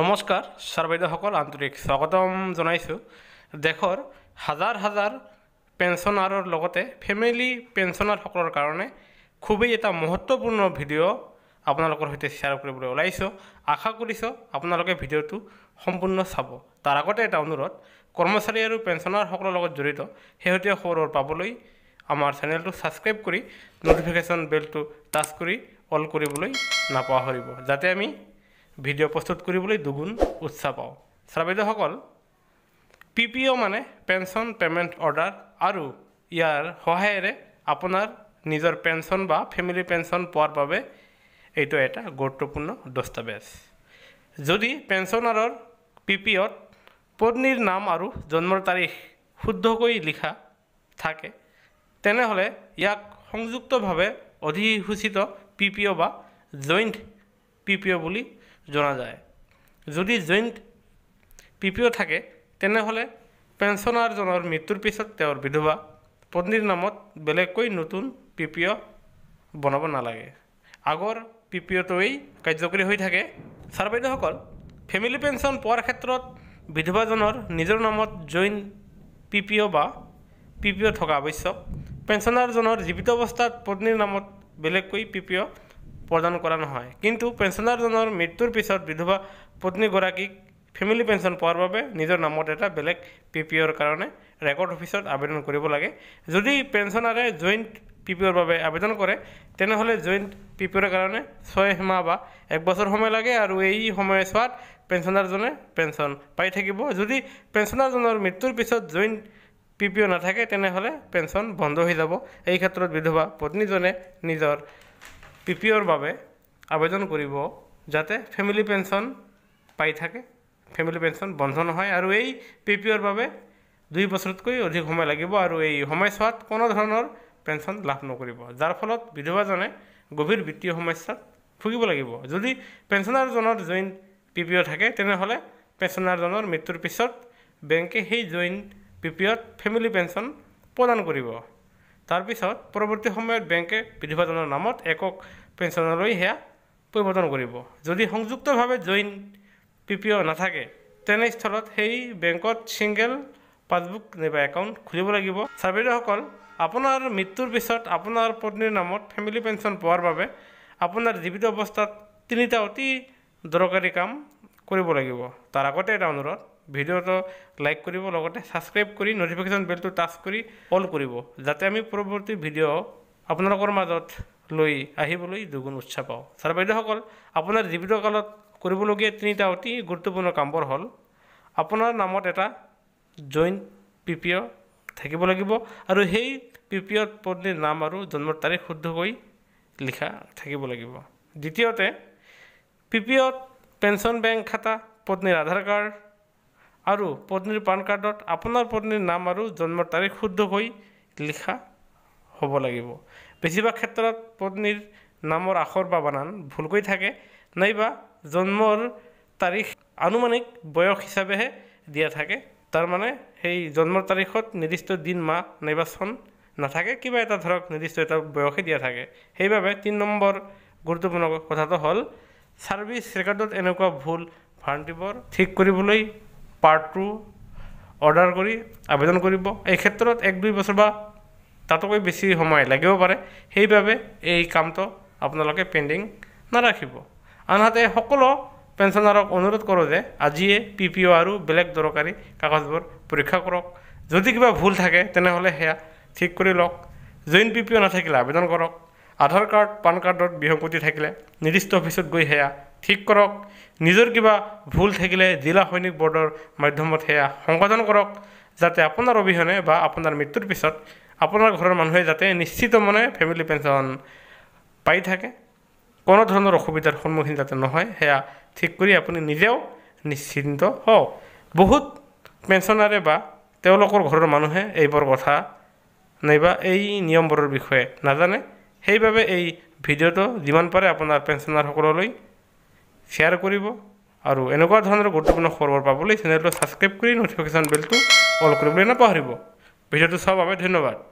নমস্কাৰ ছাৰ বাইদেউসকল আন্তৰিক স্বাগতম জনাইছোঁ দেশৰ হাজাৰ হাজাৰ পেঞ্চনাৰৰ লগতে ফেমিলি পেঞ্চনাৰসকলৰ কাৰণে খুবেই এটা মহত্বপূৰ্ণ ভিডিঅ' আপোনালোকৰ সৈতে শ্বেয়াৰ কৰিবলৈ ওলাইছোঁ আশা কৰিছোঁ আপোনালোকে ভিডিঅ'টো সম্পূৰ্ণ চাব তাৰ আগতে এটা অনুৰোধ কৰ্মচাৰী আৰু পেঞ্চনাৰসকলৰ লগত জড়িত শেহতীয়া খবৰ পাবলৈ আমাৰ চেনেলটো ছাবস্ক্ৰাইব কৰি ন'টিফিকেশ্যন বেলটো টাচ কৰি অল কৰিবলৈ নাপাহৰিব যাতে আমি ভিডিঅ' প্ৰস্তুত কৰিবলৈ দুগুণ উৎসাহ পাওঁ শ্ৰাবিদসকল পি পি অ' মানে পেঞ্চন পে'মেণ্ট অৰ্ডাৰ আৰু ইয়াৰ সহায়েৰে আপোনাৰ নিজৰ পেঞ্চন বা ফেমিলি পেঞ্চন পোৱাৰ বাবে এইটো এটা গুৰুত্বপূৰ্ণ দস্তাবেজ যদি পেঞ্চনাৰৰ পি পি অ'ত পত্নীৰ নাম আৰু জন্মৰ তাৰিখ শুদ্ধকৈ লিখা থাকে তেনেহ'লে ইয়াক সংযুক্তভাৱে অধিসূচিত পি পি অ' বা জইণ্ট পি পি অ' বুলি জনা যায় যদি জইণ্ট পি পি অ' থাকে তেনেহ'লে পেঞ্চনাৰজনৰ মৃত্যুৰ পিছত তেওঁৰ বিধৱা পত্নীৰ নামত বেলেগকৈ নতুন পি পি অ' বনাব নালাগে আগৰ পি পি অ'টোৱেই কাৰ্যকৰী হৈ থাকে ছাৰ বাইদেউসকল ফেমিলি পেঞ্চন পোৱাৰ ক্ষেত্ৰত বিধৱাজনৰ নিজৰ নামত জইন পি পি অ' বা পি পি অ' থকা আৱশ্যক পেঞ্চনাৰজনৰ জীৱিত অৱস্থাত পত্নীৰ নামত বেলেগকৈ পি পি অ' প্ৰদান কৰা নহয় কিন্তু পেঞ্চনাৰজনৰ মৃত্যুৰ পিছত বিধৱা পত্নীগৰাকীক ফেমিলি পেঞ্চন পোৱাৰ বাবে নিজৰ নামত এটা বেলেগ পি পি অ'ৰ কাৰণে ৰেকৰ্ড অফিচত আবেদন কৰিব লাগে যদি পেঞ্চনাৰে জইণ্ট পি পি অ'ৰ বাবে আবেদন কৰে তেনেহ'লে জইণ্ট পি পি অ'ৰ কাৰণে ছয় ছয়মাহ বা এক বছৰ সময় লাগে আৰু এই সময়ছোৱাত পেঞ্চনাৰজনে পেঞ্চন পাই থাকিব যদি পেঞ্চনাৰজনৰ মৃত্যুৰ পিছত জইণ্ট পি পি অ' নাথাকে তেনেহ'লে পেঞ্চন বন্ধ হৈ যাব এই ক্ষেত্ৰত বিধৱা পত্নীজনে নিজৰ পি পি অ'ৰ বাবে আবেদন কৰিব যাতে ফেমিলি পেঞ্চন পাই থাকে ফেমিলি পেঞ্চন বন্ধ নহয় আৰু এই পি পি অ'ৰ বাবে দুই বছৰতকৈ অধিক সময় লাগিব আৰু এই সময়ছোৱাত কোনো ধৰণৰ পেঞ্চন লাভ নকৰিব যাৰ ফলত বিধৱাজনে গভীৰ বিত্তীয় সমস্যাত ভুগিব লাগিব যদি পেঞ্চনাৰজনৰ জইন পি পি অ' থাকে তেনেহ'লে পেঞ্চনাৰজনৰ মৃত্যুৰ পিছত বেংকে সেই জইন পি পি অ'ত ফেমিলি পেঞ্চন প্ৰদান কৰিব তাৰপিছত পৰৱৰ্তী সময়ত বেংকে বিধিবাদনৰ নামত একক পেঞ্চনলৈ সেয়া পৰিৱৰ্তন কৰিব যদি সংযুক্তভাৱে জইন পি পি অ' নাথাকে তেনেস্থলত সেই বেংকত ছিংগল পাছবুক নাইবা একাউণ্ট খুলিব লাগিব চাৰ্বিধসকল আপোনাৰ মৃত্যুৰ পিছত আপোনাৰ পত্নীৰ নামত ফেমিলি পেঞ্চন পোৱাৰ বাবে আপোনাৰ জীৱিত অৱস্থাত তিনিটা অতি দৰকাৰী কাম কৰিব লাগিব তাৰ আগতে এটা অনুৰোধ ভিডিঅ'টো লাইক কৰিব লগতে ছাবস্ক্ৰাইব কৰি ন'টিফিকেশ্যন বেলটো টাচ কৰি অল কৰিব যাতে আমি পৰৱৰ্তী ভিডিঅ' আপোনালোকৰ মাজত লৈ আহিবলৈ দুগুণ উৎসাহ পাওঁ ছাৰ বাইদেউসকল আপোনাৰ জীৱিত কালত কৰিবলগীয়া তিনিটা অতি গুৰুত্বপূৰ্ণ কামবোৰ হ'ল আপোনাৰ নামত এটা জইণ্ট পি পি অ' থাকিব লাগিব আৰু সেই পি পি অ'ত পত্নীৰ নাম আৰু জন্মৰ তাৰিখ শুদ্ধকৈ লিখা থাকিব লাগিব দ্বিতীয়তে পি পি অ'ত পেঞ্চন বেংক খাতা পত্নীৰ আধাৰ কাৰ্ড আৰু পত্নীৰ পান কাৰ্ডত আপোনাৰ পত্নীৰ নাম আৰু জন্মৰ তাৰিখ শুদ্ধকৈ লিখা হ'ব লাগিব বেছিভাগ ক্ষেত্ৰত পত্নীৰ নামৰ আখৰ বা বানান ভুলকৈ থাকে নাইবা জন্মৰ তাৰিখ আনুমানিক বয়স হিচাপেহে দিয়া থাকে তাৰমানে সেই জন্মৰ তাৰিখত নিৰ্দিষ্ট দিন মাহ নাইবা চন নাথাকে কিবা এটা ধৰক নিৰ্দিষ্ট এটা বয়সে দিয়া থাকে সেইবাবে তিনি নম্বৰ গুৰুত্বপূৰ্ণ কথাটো হ'ল ছাৰ্ভিচ ৰেকৰ্ডত এনেকুৱা ভুল ভাৰান্তিবৰ ঠিক কৰিবলৈ পাৰ্টটো অৰ্ডাৰ কৰি আবেদন কৰিব এই ক্ষেত্ৰত এক দুই বছৰ বা তাতোকৈ বেছি সময় লাগিব পাৰে সেইবাবে এই কামটো আপোনালোকে পেণ্ডিং নাৰাখিব আনহাতে সকলো পেঞ্চনাৰক অনুৰোধ কৰোঁ যে আজিয়ে পি পি অ' আৰু বেলেগ দৰকাৰী কাগজবোৰ পৰীক্ষা কৰক যদি কিবা ভুল থাকে তেনেহ'লে সেয়া ঠিক কৰি লওক জইন পি পি অ' নাথাকিলে আবেদন কৰক আধাৰ কাৰ্ড পান কাৰ্ডত বিসংগতি থাকিলে নিৰ্দিষ্ট অফিচত গৈ সেয়া ঠিক কৰক নিজৰ কিবা ভুল থাকিলে জিলা সৈনিক বৰ্ডৰ মাধ্যমত সেয়া সংশোধন কৰক যাতে আপোনাৰ অবিহনে বা আপোনাৰ মৃত্যুৰ পিছত আপোনাৰ ঘৰৰ মানুহে যাতে নিশ্চিত মনে ফেমিলি পেঞ্চন পাই থাকে কোনো ধৰণৰ অসুবিধাৰ সন্মুখীন যাতে নহয় সেয়া ঠিক কৰি আপুনি নিজেও নিশ্চিন্ত হওক বহুত পেঞ্চনাৰে বা তেওঁলোকৰ ঘৰৰ মানুহে এইবোৰ কথা নাইবা এই নিয়মবোৰৰ বিষয়ে নাজানে সেইবাবে এই ভিডিঅ'টো যিমান পাৰে আপোনাৰ পেঞ্চনাৰসকললৈ শ্বেয়াৰ কৰিব আৰু এনেকুৱা ধৰণৰ গুৰুত্বপূৰ্ণ খবৰ পাবলৈ চেনেলটো ছাবস্ক্ৰাইব কৰি ন'টিফিকেশ্যন বেলটো অল কৰিবলৈ নাপাহৰিব ভিডিঅ'টো চোৱাৰ বাবে ধন্যবাদ